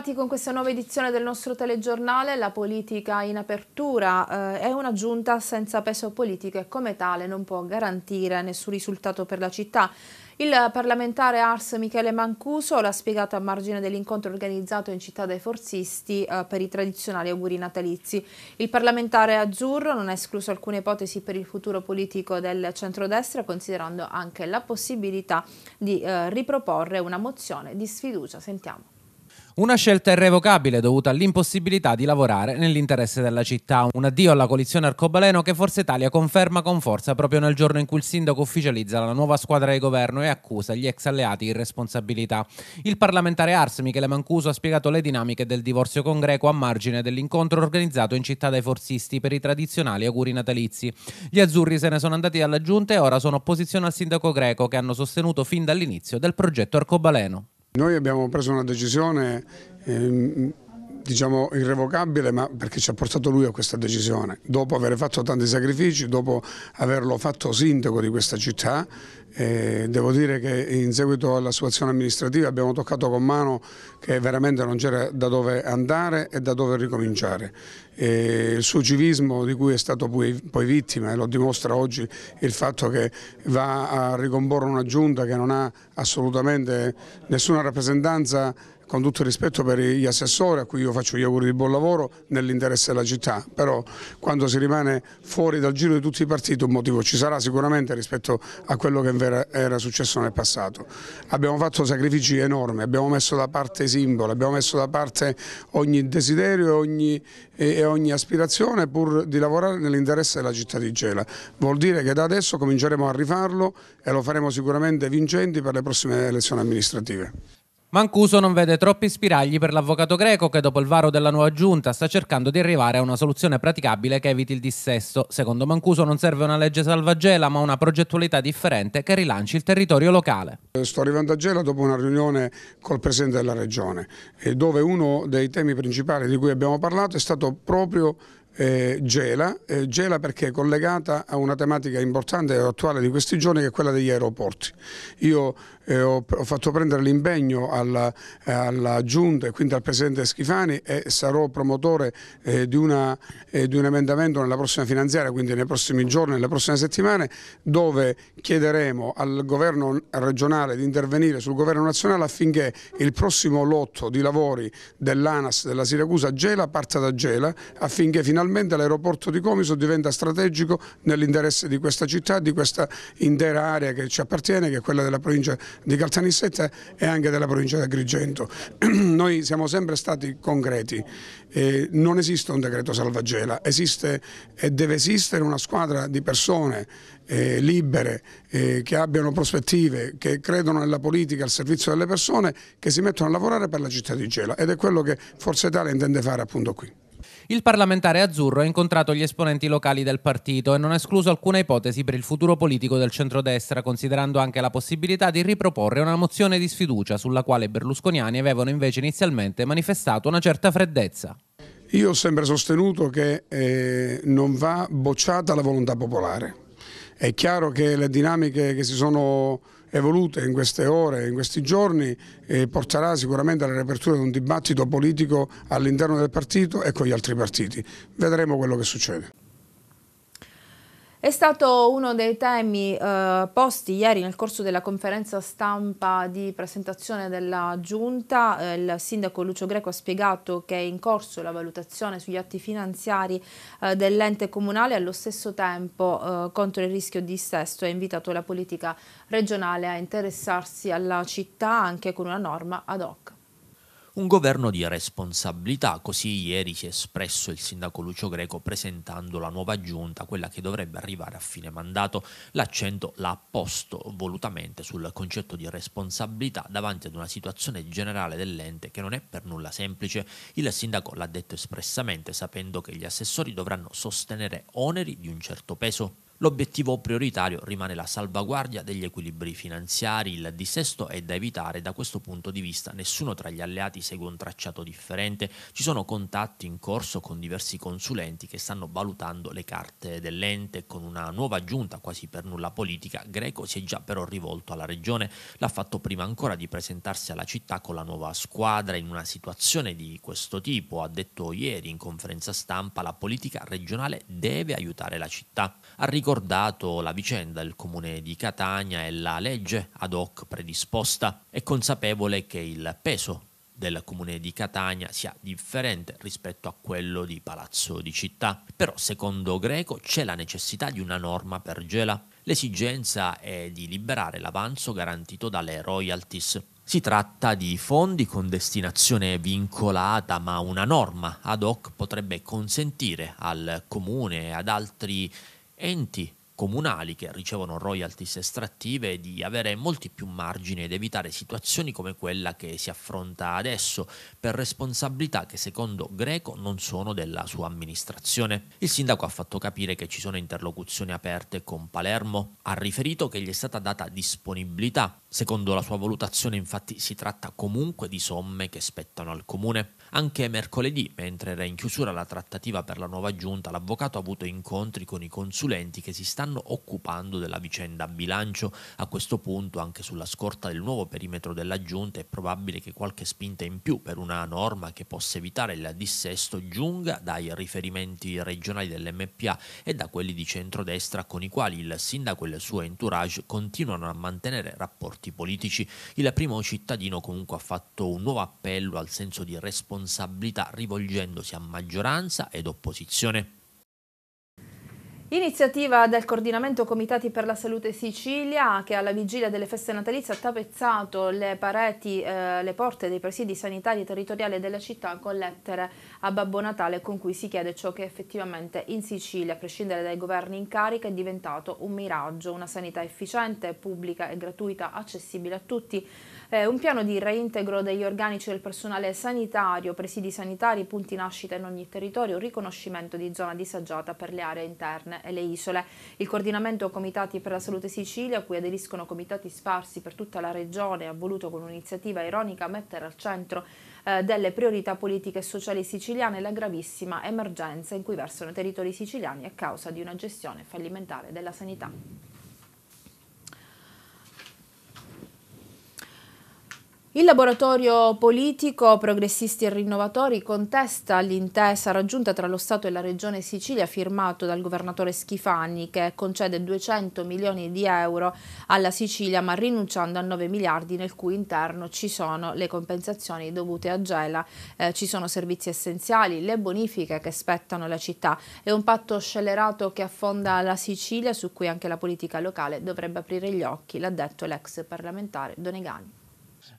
tornati con questa nuova edizione del nostro telegiornale. La politica in apertura eh, è una giunta senza peso politico e come tale non può garantire nessun risultato per la città. Il parlamentare Ars Michele Mancuso l'ha spiegato a margine dell'incontro organizzato in città dai forzisti eh, per i tradizionali auguri natalizi. Il parlamentare azzurro non ha escluso alcune ipotesi per il futuro politico del centrodestra, considerando anche la possibilità di eh, riproporre una mozione di sfiducia. Sentiamo. Una scelta irrevocabile dovuta all'impossibilità di lavorare nell'interesse della città. Un addio alla coalizione arcobaleno che Forza Italia conferma con forza proprio nel giorno in cui il sindaco ufficializza la nuova squadra di governo e accusa gli ex alleati di irresponsabilità. Il parlamentare Ars Michele Mancuso ha spiegato le dinamiche del divorzio con Greco a margine dell'incontro organizzato in città dai forzisti per i tradizionali auguri natalizi. Gli azzurri se ne sono andati alla giunta e ora sono opposizione al sindaco Greco che hanno sostenuto fin dall'inizio del progetto arcobaleno. Noi abbiamo preso una decisione ehm, diciamo, irrevocabile ma perché ci ha portato lui a questa decisione. Dopo aver fatto tanti sacrifici, dopo averlo fatto sindaco di questa città, eh, devo dire che in seguito alla sua azione amministrativa abbiamo toccato con mano che veramente non c'era da dove andare e da dove ricominciare. E il suo civismo di cui è stato poi, poi vittima e lo dimostra oggi il fatto che va a ricomporre una giunta che non ha assolutamente nessuna rappresentanza con tutto il rispetto per gli assessori a cui io faccio gli auguri di buon lavoro nell'interesse della città, però quando si rimane fuori dal giro di tutti i partiti un motivo ci sarà sicuramente rispetto a quello che era successo nel passato. Abbiamo fatto sacrifici enormi, abbiamo messo da parte i simboli, abbiamo messo da parte ogni desiderio e ogni, e ogni aspirazione pur di lavorare nell'interesse della città di Gela. Vuol dire che da adesso cominceremo a rifarlo e lo faremo sicuramente vincenti per le prossime elezioni amministrative. Mancuso non vede troppi spiragli per l'avvocato greco che dopo il varo della nuova giunta sta cercando di arrivare a una soluzione praticabile che eviti il dissesto. Secondo Mancuso non serve una legge salvagela ma una progettualità differente che rilanci il territorio locale. Eh, sto arrivando a Gela dopo una riunione col Presidente della Regione eh, dove uno dei temi principali di cui abbiamo parlato è stato proprio eh, gela, eh, gela perché è collegata a una tematica importante e attuale di questi giorni che è quella degli aeroporti. Io eh, ho, ho, fatto prendere l'impegno alla, alla, Giunta e quindi al Presidente Schifani e sarò promotore eh, di, una, eh, di, un emendamento nella prossima finanziaria, quindi nei prossimi giorni, nelle prossime settimane, dove chiederemo al governo regionale di intervenire sul governo nazionale affinché il prossimo lotto di lavori dell'ANAS della Siracusa Gela parta da Gela affinché finalmente finalmente l'aeroporto di Comiso diventa strategico nell'interesse di questa città, di questa intera area che ci appartiene, che è quella della provincia di Caltanissetta e anche della provincia di Agrigento. Noi siamo sempre stati concreti, eh, non esiste un decreto salvagela, esiste e deve esistere una squadra di persone eh, libere, eh, che abbiano prospettive, che credono nella politica al servizio delle persone, che si mettono a lavorare per la città di Gela ed è quello che Forza Italia intende fare appunto qui il parlamentare azzurro ha incontrato gli esponenti locali del partito e non ha escluso alcuna ipotesi per il futuro politico del centrodestra, considerando anche la possibilità di riproporre una mozione di sfiducia sulla quale i berlusconiani avevano invece inizialmente manifestato una certa freddezza. Io ho sempre sostenuto che eh, non va bocciata la volontà popolare. È chiaro che le dinamiche che si sono evolute in queste ore, in questi giorni, eh, porterà sicuramente alla riapertura di un dibattito politico all'interno del partito e con gli altri partiti. Vedremo quello che succede. È stato uno dei temi eh, posti ieri nel corso della conferenza stampa di presentazione della Giunta. Eh, il sindaco Lucio Greco ha spiegato che è in corso la valutazione sugli atti finanziari eh, dell'ente comunale allo stesso tempo eh, contro il rischio di sesto ha invitato la politica regionale a interessarsi alla città anche con una norma ad hoc un governo di responsabilità, così ieri si è espresso il sindaco Lucio Greco presentando la nuova giunta, quella che dovrebbe arrivare a fine mandato. L'accento l'ha posto volutamente sul concetto di responsabilità davanti ad una situazione generale dell'ente che non è per nulla semplice. Il sindaco l'ha detto espressamente sapendo che gli assessori dovranno sostenere oneri di un certo peso L'obiettivo prioritario rimane la salvaguardia degli equilibri finanziari, il dissesto è da evitare da questo punto di vista nessuno tra gli alleati segue un tracciato differente, ci sono contatti in corso con diversi consulenti che stanno valutando le carte dell'ente con una nuova giunta quasi per nulla politica, Greco si è già però rivolto alla regione, l'ha fatto prima ancora di presentarsi alla città con la nuova squadra in una situazione di questo tipo, ha detto ieri in conferenza stampa la politica regionale deve aiutare la città. Arrigo ricordato la vicenda del comune di Catania e la legge ad hoc predisposta, è consapevole che il peso del comune di Catania sia differente rispetto a quello di Palazzo di Città. Però secondo Greco c'è la necessità di una norma per Gela. L'esigenza è di liberare l'avanzo garantito dalle royalties. Si tratta di fondi con destinazione vincolata, ma una norma ad hoc potrebbe consentire al comune e ad altri enti comunali che ricevono royalties estrattive di avere molti più margini ed evitare situazioni come quella che si affronta adesso per responsabilità che secondo Greco non sono della sua amministrazione. Il sindaco ha fatto capire che ci sono interlocuzioni aperte con Palermo, ha riferito che gli è stata data disponibilità Secondo la sua valutazione infatti si tratta comunque di somme che spettano al comune. Anche mercoledì, mentre era in chiusura la trattativa per la nuova giunta, l'avvocato ha avuto incontri con i consulenti che si stanno occupando della vicenda a bilancio. A questo punto, anche sulla scorta del nuovo perimetro della giunta, è probabile che qualche spinta in più per una norma che possa evitare il dissesto giunga dai riferimenti regionali dell'MPA e da quelli di centrodestra con i quali il sindaco e il suo entourage continuano a mantenere rapporti rapporti politici. Il primo cittadino comunque ha fatto un nuovo appello al senso di responsabilità rivolgendosi a maggioranza ed opposizione. Iniziativa del coordinamento Comitati per la Salute Sicilia che alla vigilia delle feste natalizie ha tappezzato le pareti, eh, le porte dei presidi sanitari e territoriali della città con lettere a Babbo Natale con cui si chiede ciò che effettivamente in Sicilia, a prescindere dai governi in carica, è diventato un miraggio, una sanità efficiente, pubblica e gratuita, accessibile a tutti, eh, un piano di reintegro degli organici del personale sanitario, presidi sanitari, punti nascita in ogni territorio, riconoscimento di zona disagiata per le aree interne e le isole, il coordinamento comitati per la salute Sicilia, a cui aderiscono comitati sparsi per tutta la regione, ha voluto con un'iniziativa ironica mettere al centro eh, delle priorità politiche e sociali siciliane la gravissima emergenza in cui versano i territori siciliani a causa di una gestione fallimentare della sanità. Il laboratorio politico Progressisti e Rinnovatori contesta l'intesa raggiunta tra lo Stato e la Regione Sicilia firmato dal governatore Schifani che concede 200 milioni di euro alla Sicilia ma rinunciando a 9 miliardi nel cui interno ci sono le compensazioni dovute a Gela, eh, ci sono servizi essenziali, le bonifiche che spettano la città. È un patto scellerato che affonda la Sicilia su cui anche la politica locale dovrebbe aprire gli occhi, l'ha detto l'ex parlamentare Donegani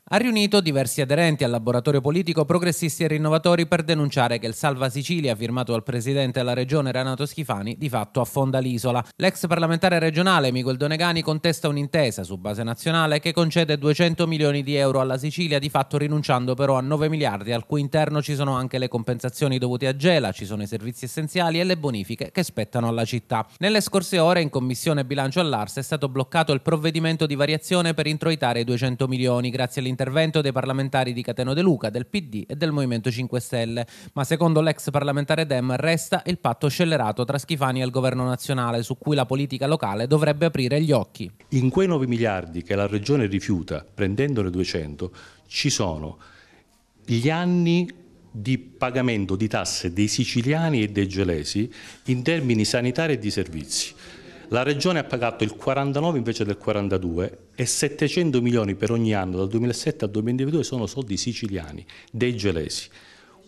ha riunito diversi aderenti al laboratorio politico progressisti e rinnovatori per denunciare che il Salva Sicilia, firmato dal presidente della regione Renato Schifani, di fatto affonda l'isola. L'ex parlamentare regionale Miguel Donegani contesta un'intesa su base nazionale che concede 200 milioni di euro alla Sicilia, di fatto rinunciando però a 9 miliardi, al cui interno ci sono anche le compensazioni dovute a Gela, ci sono i servizi essenziali e le bonifiche che spettano alla città. Nelle scorse ore in commissione bilancio all'Ars è stato bloccato il provvedimento di variazione per introitare i 200 milioni grazie all'interno l'intervento dei parlamentari di Cateno De Luca, del PD e del Movimento 5 Stelle, ma secondo l'ex parlamentare Dem resta il patto scellerato tra Schifani e il governo nazionale su cui la politica locale dovrebbe aprire gli occhi. In quei 9 miliardi che la Regione rifiuta, prendendone 200, ci sono gli anni di pagamento di tasse dei siciliani e dei gelesi in termini sanitari e di servizi. La Regione ha pagato il 49 invece del 42 e 700 milioni per ogni anno dal 2007 al 2022 sono soldi siciliani, dei gelesi.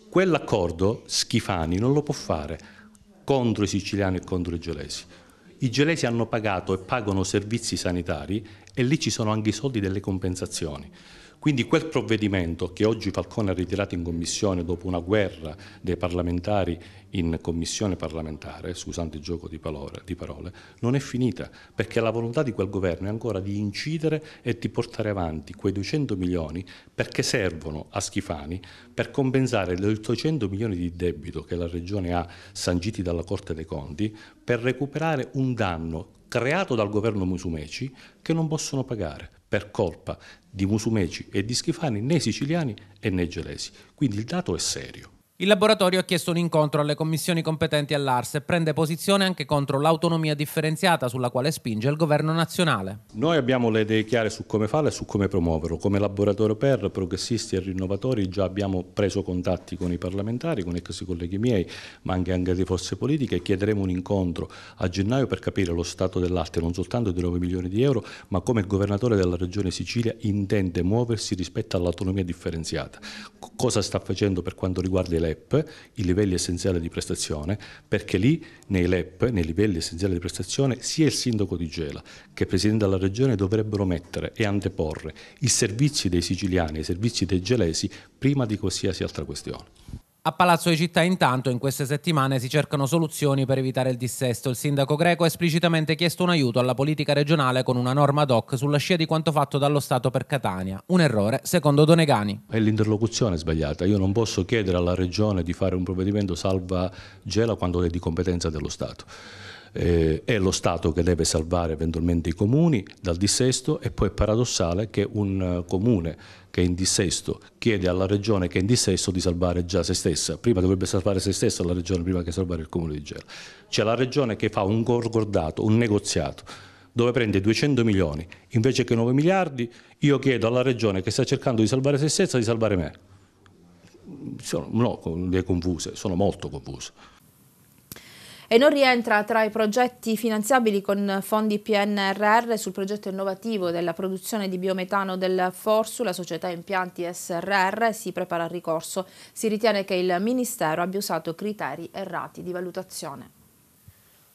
Quell'accordo Schifani non lo può fare contro i siciliani e contro i gelesi. I gelesi hanno pagato e pagano servizi sanitari e lì ci sono anche i soldi delle compensazioni. Quindi quel provvedimento che oggi Falcone ha ritirato in commissione dopo una guerra dei parlamentari in commissione parlamentare, scusate il gioco di parole, di parole, non è finita perché la volontà di quel governo è ancora di incidere e di portare avanti quei 200 milioni perché servono a Schifani per compensare gli 800 milioni di debito che la Regione ha sanciti dalla Corte dei Conti per recuperare un danno creato dal governo Musumeci che non possono pagare per colpa di Musumeci e di Schifani né siciliani e né gelesi. Quindi il dato è serio. Il laboratorio ha chiesto un incontro alle commissioni competenti all'ARS e prende posizione anche contro l'autonomia differenziata sulla quale spinge il governo nazionale. Noi abbiamo le idee chiare su come farlo e su come promuoverlo. Come laboratorio per progressisti e rinnovatori già abbiamo preso contatti con i parlamentari, con ex colleghi miei, ma anche, anche di forze politiche e chiederemo un incontro a gennaio per capire lo stato dell'arte non soltanto di 9 milioni di euro, ma come il governatore della regione Sicilia intende muoversi rispetto all'autonomia differenziata. Cosa sta facendo per quanto riguarda i LEP, i livelli essenziali di prestazione, perché lì nei LEP, nei livelli essenziali di prestazione, sia il sindaco di Gela che il Presidente della Regione dovrebbero mettere e anteporre i servizi dei siciliani, i servizi dei gelesi, prima di qualsiasi altra questione. A Palazzo di Città intanto in queste settimane si cercano soluzioni per evitare il dissesto. Il sindaco greco ha esplicitamente chiesto un aiuto alla politica regionale con una norma ad hoc sulla scia di quanto fatto dallo Stato per Catania. Un errore, secondo Donegani. È l'interlocuzione sbagliata. Io non posso chiedere alla regione di fare un provvedimento salva Gela quando è di competenza dello Stato eh, è lo Stato che deve salvare eventualmente i comuni dal dissesto e poi è paradossale che un eh, comune che è in dissesto chiede alla regione che è in dissesto di salvare già se stessa, prima dovrebbe salvare se stessa la regione prima che salvare il comune di Gela. C'è la regione che fa un gorgordato, un negoziato, dove prende 200 milioni invece che 9 miliardi, io chiedo alla regione che sta cercando di salvare se stessa di salvare me sono no, le confuse, sono molto confuse e non rientra tra i progetti finanziabili con fondi PNRR sul progetto innovativo della produzione di biometano del Forsu, la società impianti SRR si prepara al ricorso. Si ritiene che il Ministero abbia usato criteri errati di valutazione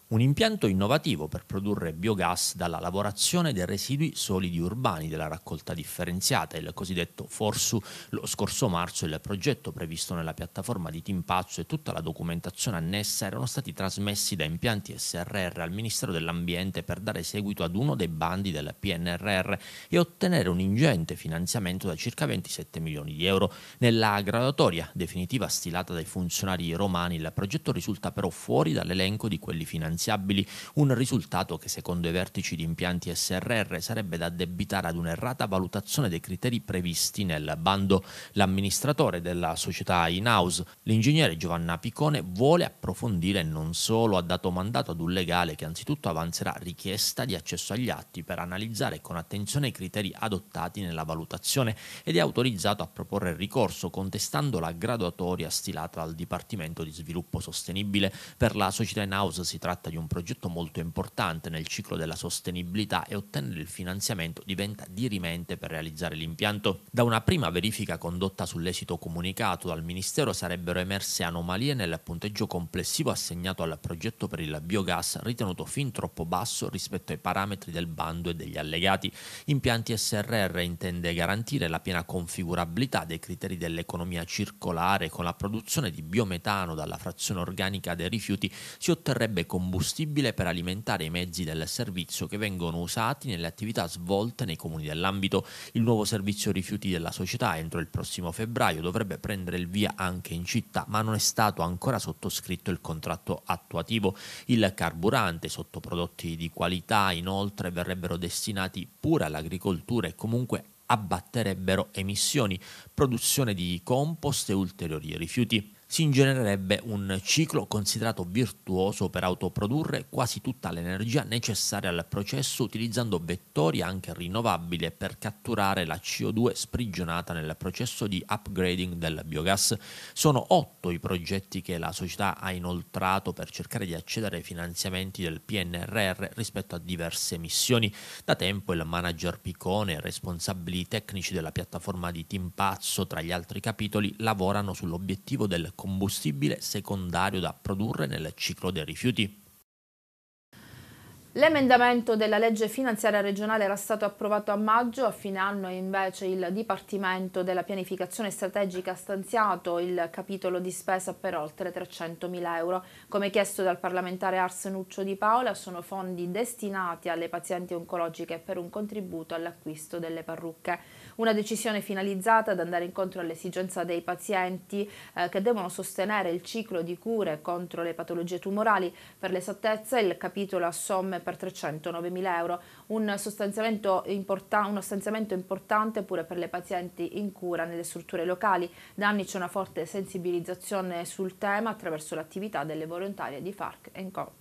un impianto innovativo per produrre biogas dalla lavorazione dei residui solidi urbani della raccolta differenziata, il cosiddetto Forsu. Lo scorso marzo il progetto previsto nella piattaforma di Timpazzo e tutta la documentazione annessa erano stati trasmessi da impianti SRR al Ministero dell'Ambiente per dare seguito ad uno dei bandi del PNRR e ottenere un ingente finanziamento da circa 27 milioni di euro. Nella graduatoria definitiva stilata dai funzionari romani il progetto risulta però fuori dall'elenco di quelli finanziati finanziabili, un risultato che secondo i vertici di impianti SRR sarebbe da addebitare ad un'errata valutazione dei criteri previsti nel bando. L'amministratore della società in-house, l'ingegnere Giovanna Picone, vuole approfondire non solo, ha dato mandato ad un legale che anzitutto avanzerà richiesta di accesso agli atti per analizzare con attenzione i criteri adottati nella valutazione ed è autorizzato a proporre ricorso contestando la graduatoria stilata dal Dipartimento di Sviluppo Sostenibile. Per la società in-house si tratta tratta di un progetto molto importante nel ciclo della sostenibilità e ottenere il finanziamento diventa dirimente per realizzare l'impianto. Da una prima verifica condotta sull'esito comunicato dal Ministero sarebbero emerse anomalie nel punteggio complessivo assegnato al progetto per il biogas ritenuto fin troppo basso rispetto ai parametri del bando e degli allegati. Impianti SRR intende garantire la piena configurabilità dei criteri dell'economia circolare con la produzione di biometano dalla frazione organica dei rifiuti si otterrebbe combustibile combustibile per alimentare i mezzi del servizio che vengono usati nelle attività svolte nei comuni dell'ambito. Il nuovo servizio rifiuti della società entro il prossimo febbraio dovrebbe prendere il via anche in città, ma non è stato ancora sottoscritto il contratto attuativo. Il carburante sotto prodotti di qualità inoltre verrebbero destinati pure all'agricoltura e comunque abbatterebbero emissioni, produzione di compost e ulteriori rifiuti si ingenererebbe un ciclo considerato virtuoso per autoprodurre quasi tutta l'energia necessaria al processo utilizzando vettori anche rinnovabili per catturare la CO2 sprigionata nel processo di upgrading del biogas. Sono otto i progetti che la società ha inoltrato per cercare di accedere ai finanziamenti del PNRR rispetto a diverse missioni. Da tempo il manager Picone e i responsabili tecnici della piattaforma di Timpazzo, tra gli altri capitoli, lavorano sull'obiettivo del combustibile secondario da produrre nel ciclo dei rifiuti. L'emendamento della legge finanziaria regionale era stato approvato a maggio, a fine anno invece il Dipartimento della pianificazione strategica ha stanziato il capitolo di spesa per oltre 300.000 euro. Come chiesto dal parlamentare Arsenuccio Di Paola, sono fondi destinati alle pazienti oncologiche per un contributo all'acquisto delle parrucche una decisione finalizzata ad andare incontro all'esigenza dei pazienti eh, che devono sostenere il ciclo di cure contro le patologie tumorali. Per l'esattezza il capitolo a somme per 309.000 euro, un sostanziamento importan- uno stanziamento importante pure per le pazienti in cura nelle strutture locali. Da anni c'è una forte sensibilizzazione sul tema attraverso l'attività delle volontarie di FARC Co.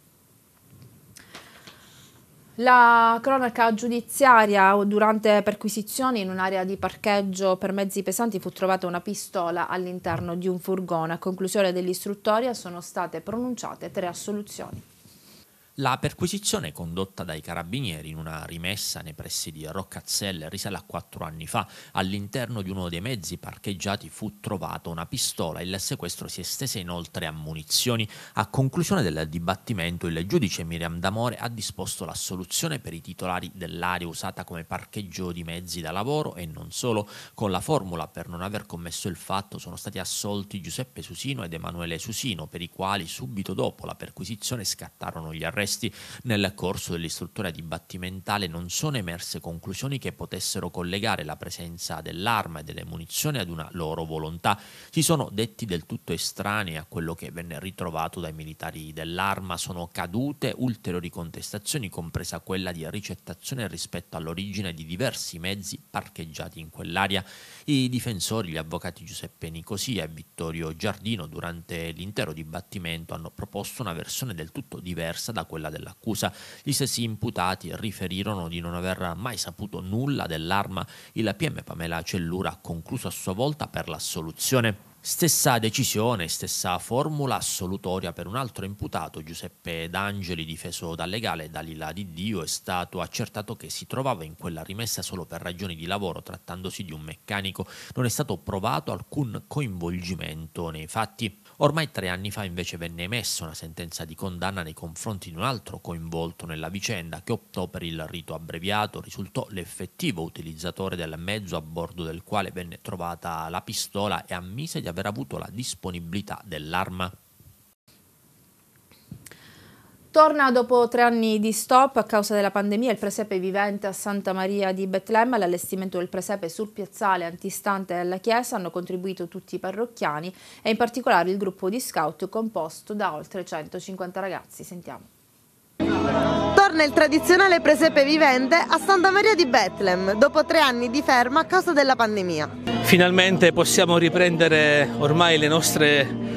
La cronaca giudiziaria durante perquisizioni in un'area di parcheggio per mezzi pesanti fu trovata una pistola all'interno di un furgone. A conclusione dell'istruttoria sono state pronunciate tre assoluzioni. La perquisizione condotta dai carabinieri in una rimessa nei pressi di Roccazzelle risale a quattro anni fa. All'interno di uno dei mezzi parcheggiati fu trovata una pistola. e Il sequestro si estese inoltre a munizioni. A conclusione del dibattimento, il giudice Miriam D'Amore ha disposto l'assoluzione per i titolari dell'area usata come parcheggio di mezzi da lavoro e non solo. Con la formula per non aver commesso il fatto sono stati assolti Giuseppe Susino ed Emanuele Susino, per i quali subito dopo la perquisizione scattarono gli arresti questi, nel corso dell'istruttura dibattimentale non sono emerse conclusioni che potessero collegare la presenza dell'arma e delle munizioni ad una loro volontà. Si sono detti del tutto estranei a quello che venne ritrovato dai militari dell'arma. Sono cadute ulteriori contestazioni, compresa quella di ricettazione rispetto all'origine di diversi mezzi parcheggiati in quell'area. I difensori, gli avvocati Giuseppe Nicosia e Vittorio Giardino, durante l'intero dibattimento hanno proposto una versione del tutto diversa da quella quella dell'accusa. Gli stessi imputati riferirono di non aver mai saputo nulla dell'arma. Il PM Pamela Cellura ha concluso a sua volta per l'assoluzione. Stessa decisione, stessa formula assolutoria per un altro imputato, Giuseppe D'Angeli, difeso dal legale Dalila Di Dio, è stato accertato che si trovava in quella rimessa solo per ragioni di lavoro, trattandosi di un meccanico. Non è stato provato alcun coinvolgimento nei fatti. Ormai tre anni fa invece venne emessa una sentenza di condanna nei confronti di un altro coinvolto nella vicenda che optò per il rito abbreviato, risultò l'effettivo utilizzatore del mezzo a bordo del quale venne trovata la pistola e ammise di aver avuto la disponibilità dell'arma. Torna dopo tre anni di stop a causa della pandemia il presepe vivente a Santa Maria di Betlemme. All'allestimento del presepe sul piazzale antistante alla chiesa hanno contribuito tutti i parrocchiani e in particolare il gruppo di scout composto da oltre 150 ragazzi. Sentiamo. Torna il tradizionale presepe vivente a Santa Maria di Betlem dopo tre anni di ferma a causa della pandemia. Finalmente possiamo riprendere ormai le nostre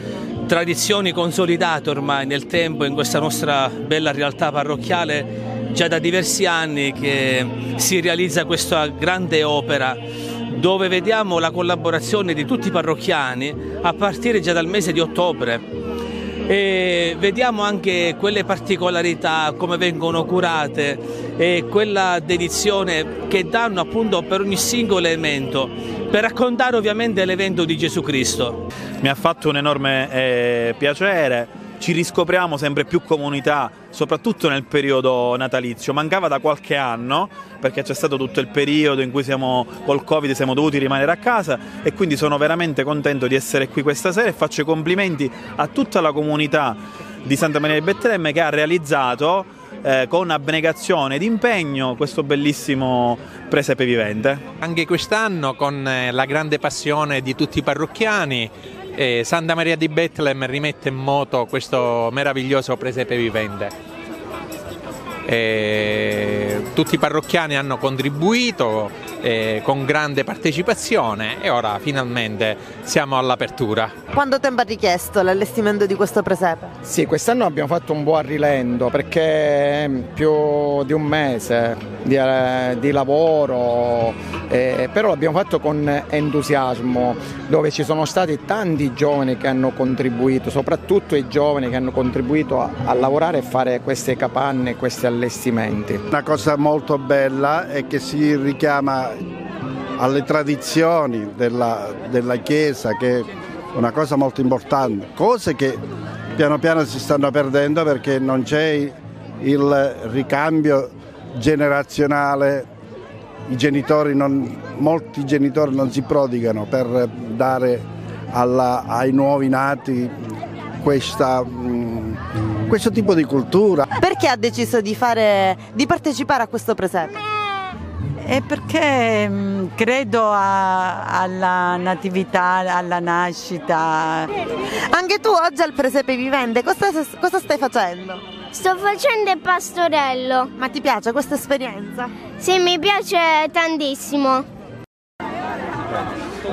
tradizioni consolidate ormai nel tempo in questa nostra bella realtà parrocchiale già da diversi anni che si realizza questa grande opera dove vediamo la collaborazione di tutti i parrocchiani a partire già dal mese di ottobre e vediamo anche quelle particolarità, come vengono curate e quella dedizione che danno appunto per ogni singolo elemento, per raccontare ovviamente l'evento di Gesù Cristo. Mi ha fatto un enorme eh, piacere ci riscopriamo sempre più comunità, soprattutto nel periodo natalizio. Mancava da qualche anno, perché c'è stato tutto il periodo in cui siamo col Covid siamo dovuti rimanere a casa e quindi sono veramente contento di essere qui questa sera e faccio i complimenti a tutta la comunità di Santa Maria di Betlemme che ha realizzato eh, con abnegazione ed impegno questo bellissimo presepe vivente. Anche quest'anno con eh, la grande passione di tutti i parrocchiani e Santa Maria di Bethlehem rimette in moto questo meraviglioso presepe vivente. E tutti i parrocchiani hanno contribuito eh, con grande partecipazione e ora finalmente siamo all'apertura. Quanto tempo ha richiesto l'allestimento di questo presepe? Sì, quest'anno abbiamo fatto un buon rilento perché più di un mese di, eh, di lavoro eh, però l'abbiamo fatto con entusiasmo, dove ci sono stati tanti giovani che hanno contribuito, soprattutto i giovani che hanno contribuito a, a lavorare e fare queste capanne, questi allestimenti. Una cosa molto bella è che si richiama alle tradizioni della, della Chiesa, che è una cosa molto importante, cose che piano piano si stanno perdendo perché non c'è il ricambio generazionale i genitori non, molti genitori non si prodigano per dare alla, ai nuovi nati questa, mm, questo tipo di cultura. Perché ha deciso di, fare, di partecipare a questo presepe? È perché mm, credo a, alla natività, alla nascita. Anche tu oggi al presepe vivente, cosa, cosa stai facendo? Sto facendo il pastorello. Ma ti piace questa esperienza? Sì, mi piace tantissimo.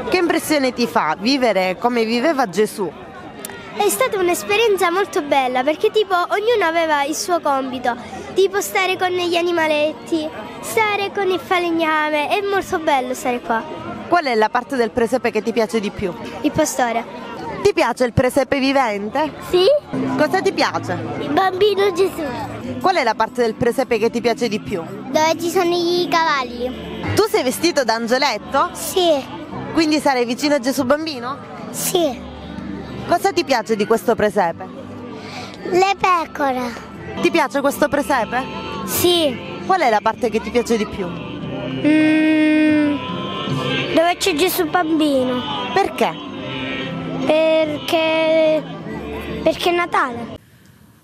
Che impressione ti fa vivere come viveva Gesù? È stata un'esperienza molto bella perché tipo ognuno aveva il suo compito, tipo stare con gli animaletti, stare con il falegname, è molto bello stare qua. Qual è la parte del presepe che ti piace di più? Il pastore. Ti piace il presepe vivente? Sì. Cosa ti piace? Il bambino Gesù. Qual è la parte del presepe che ti piace di più? Dove ci sono i cavalli. Tu sei vestito da angioletto? Sì. Quindi sarai vicino a Gesù bambino? Sì. Cosa ti piace di questo presepe? Le pecore. Ti piace questo presepe? Sì. Qual è la parte che ti piace di più? Mm, dove c'è Gesù bambino. Perché? Perché, perché è Natale.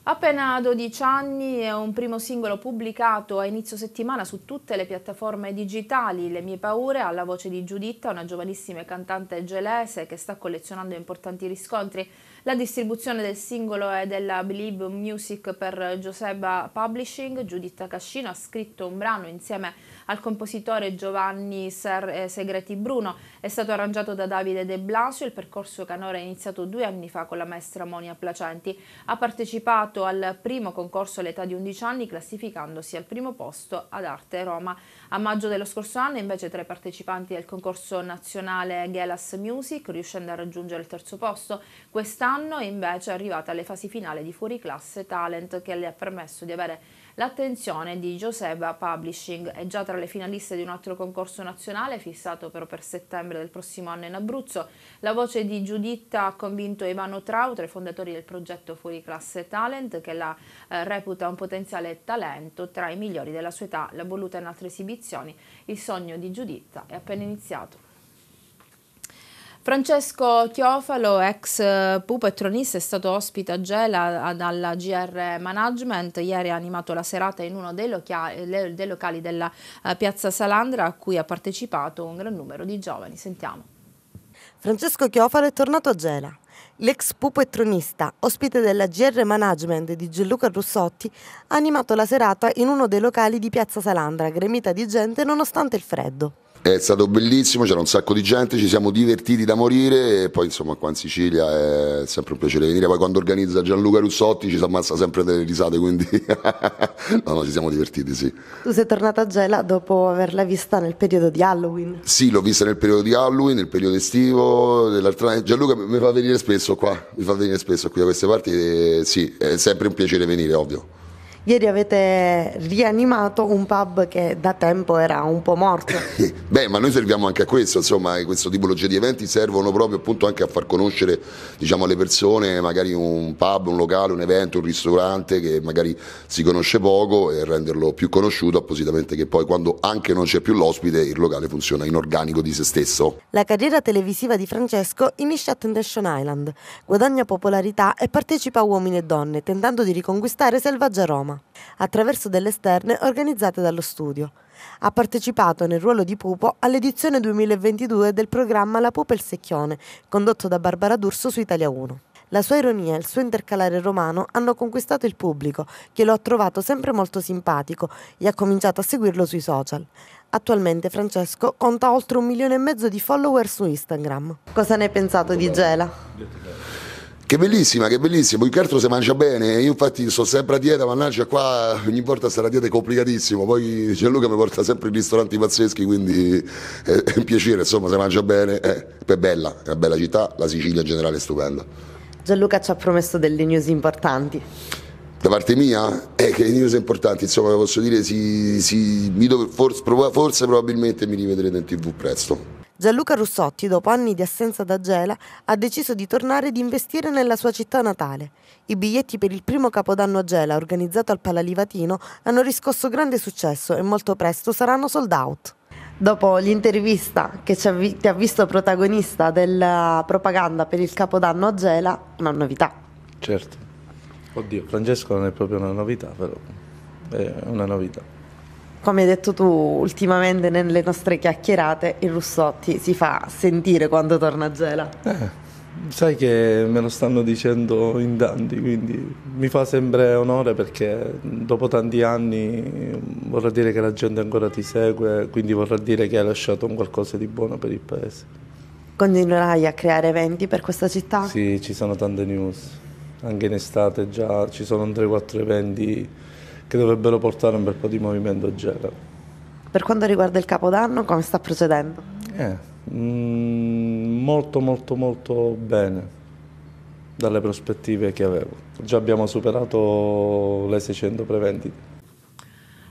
Appena 12 anni e un primo singolo pubblicato a inizio settimana su tutte le piattaforme digitali. Le mie paure alla voce di Giuditta, una giovanissima cantante gelese che sta collezionando importanti riscontri la distribuzione del singolo è della Believe Music per Giuseppe Publishing, Judith Cascino ha scritto un brano insieme al compositore Giovanni eh, Segreti Bruno, è stato arrangiato da Davide De Blasio, il percorso canora è iniziato due anni fa con la maestra Monia Placenti, ha partecipato al primo concorso all'età di 11 anni classificandosi al primo posto ad Arte Roma. A maggio dello scorso anno invece tra i partecipanti del concorso nazionale Gelas Music riuscendo a raggiungere il terzo posto, quest'anno quest'anno e invece è arrivata alle fasi finali di Fuori Classe Talent che le ha permesso di avere l'attenzione di Joseba Publishing. È già tra le finaliste di un altro concorso nazionale fissato però per settembre del prossimo anno in Abruzzo. La voce di Giuditta ha convinto Ivano Trau, tra i fondatori del progetto Fuori Classe Talent, che la eh, reputa un potenziale talento tra i migliori della sua età. L'ha voluta in altre esibizioni. Il sogno di Giuditta è appena iniziato. Francesco Chiofalo, ex eh, pupo e tronista, è stato ospite a Gela dalla GR Management. Ieri ha animato la serata in uno dei locali, dei locali della eh, piazza Salandra, a cui ha partecipato un gran numero di giovani. Sentiamo. Francesco Chiofalo è tornato a Gela. L'ex pupo e tronista, ospite della GR Management di Gianluca Russotti, ha animato la serata in uno dei locali di Piazza Salandra, gremita di gente nonostante il freddo. È stato bellissimo, c'era un sacco di gente, ci siamo divertiti da morire e poi insomma qua in Sicilia è sempre un piacere venire, poi quando organizza Gianluca Russotti ci si ammazza sempre delle risate, quindi no, no, ci siamo divertiti, sì. Tu sei tornata a Gela dopo averla vista nel periodo di Halloween? Sì, l'ho vista nel periodo di Halloween, nel periodo estivo, eh, Gianluca mi fa venire spesso qua, mi fa venire spesso qui da queste parti, e, sì, è sempre un piacere venire, ovvio. Ieri avete rianimato un pub che da tempo era un po' morto. Beh, ma noi serviamo anche a questo, insomma, eh, questo tipologia di eventi servono proprio appunto anche a far conoscere diciamo, alle persone magari un pub, un locale, un evento, un ristorante che magari si conosce poco e renderlo più conosciuto appositamente che poi quando anche non c'è più l'ospite il locale funziona in organico di se stesso. La carriera televisiva di Francesco inizia a Tendation Island, guadagna popolarità e partecipa a Uomini e Donne, tentando di riconquistare Selvaggia Roma. Roma, attraverso delle esterne organizzate dallo studio. Ha partecipato nel ruolo di pupo all'edizione 2022 del programma La pupa e il secchione, condotto da Barbara D'Urso su Italia 1. La sua ironia e il suo intercalare romano hanno conquistato il pubblico, che lo ha trovato sempre molto simpatico e ha cominciato a seguirlo sui social. Attualmente Francesco conta oltre un milione e mezzo di follower su Instagram. Cosa ne hai pensato di Gela? Che bellissima, che bellissima, poi che altro si mangia bene, io infatti sto sempre a dieta, mannaggia qua ogni volta stare a dieta è complicatissimo, poi Gianluca mi porta sempre in ristoranti pazzeschi, quindi è, è un piacere, insomma si mangia bene, eh, è bella, è una bella città, la Sicilia in generale è stupenda. Gianluca ci ha promesso delle news importanti. Da parte mia? Eh, che le news importanti, insomma posso dire, si, si, forse, forse probabilmente mi rivedrete in tv presto. Gianluca Russotti, dopo anni di assenza da Gela, ha deciso di tornare ed investire nella sua città natale. I biglietti per il primo Capodanno a Gela, organizzato al Palalivatino, hanno riscosso grande successo e molto presto saranno sold out. Dopo l'intervista che av- ti ha visto protagonista della propaganda per il Capodanno a Gela, una novità. Certo. Oddio, Francesco non è proprio una novità, però è una novità come hai detto tu ultimamente nelle nostre chiacchierate, il Russotti si fa sentire quando torna a Gela. Eh, sai che me lo stanno dicendo in tanti, quindi mi fa sempre onore perché dopo tanti anni vorrà dire che la gente ancora ti segue, quindi vorrà dire che hai lasciato un qualcosa di buono per il paese. Continuerai a creare eventi per questa città? Sì, ci sono tante news, anche in estate già ci sono 3-4 eventi che dovrebbero portare un bel po' di movimento genere. Per quanto riguarda il capodanno, come sta procedendo? Eh, mh, mm, molto molto molto bene dalle prospettive che avevo. Già abbiamo superato le 600 prevendite.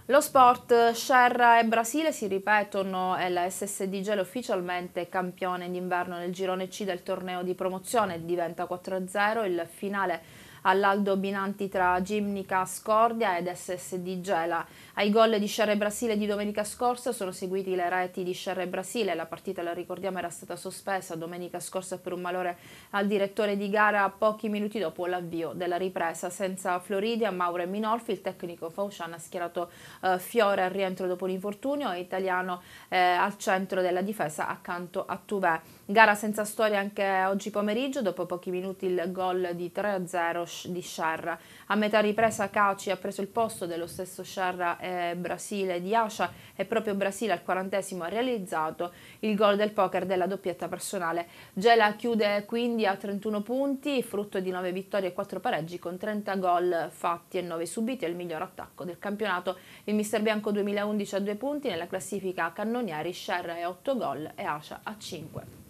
Lo sport Scerra e Brasile si ripetono e la SSD Gel ufficialmente campione d'inverno nel girone C del torneo di promozione diventa 4-0 il finale all'Aldo Binanti tra Gimnica Scordia ed SSD Gela. Ai gol di Sherry Brasile di domenica scorsa sono seguiti le reti di Sherry Brasile, la partita la ricordiamo era stata sospesa domenica scorsa per un malore al direttore di gara pochi minuti dopo l'avvio della ripresa senza Floridia, Mauro e Minolfi, il tecnico Faucian ha schierato eh, Fiore al rientro dopo l'infortunio e Italiano eh, al centro della difesa accanto a Tuvè. Gara senza storia anche oggi pomeriggio, dopo pochi minuti il gol di 3-0 di Sciarra. A metà ripresa Caci ha preso il posto dello stesso Sciarra eh, Brasile di Asha e proprio Brasile al quarantesimo ha realizzato il gol del poker della doppietta personale. Gela chiude quindi a 31 punti, frutto di 9 vittorie e 4 pareggi con 30 gol fatti e 9 subiti, è il miglior attacco del campionato. Il mister bianco 2011 a 2 punti, nella classifica cannonieri Sciarra è 8 gol e Asha a 5.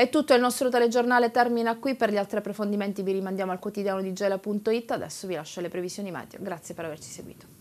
È tutto, il nostro telegiornale termina qui, per gli altri approfondimenti vi rimandiamo al quotidiano di gela.it, adesso vi lascio le previsioni meteo, grazie per averci seguito.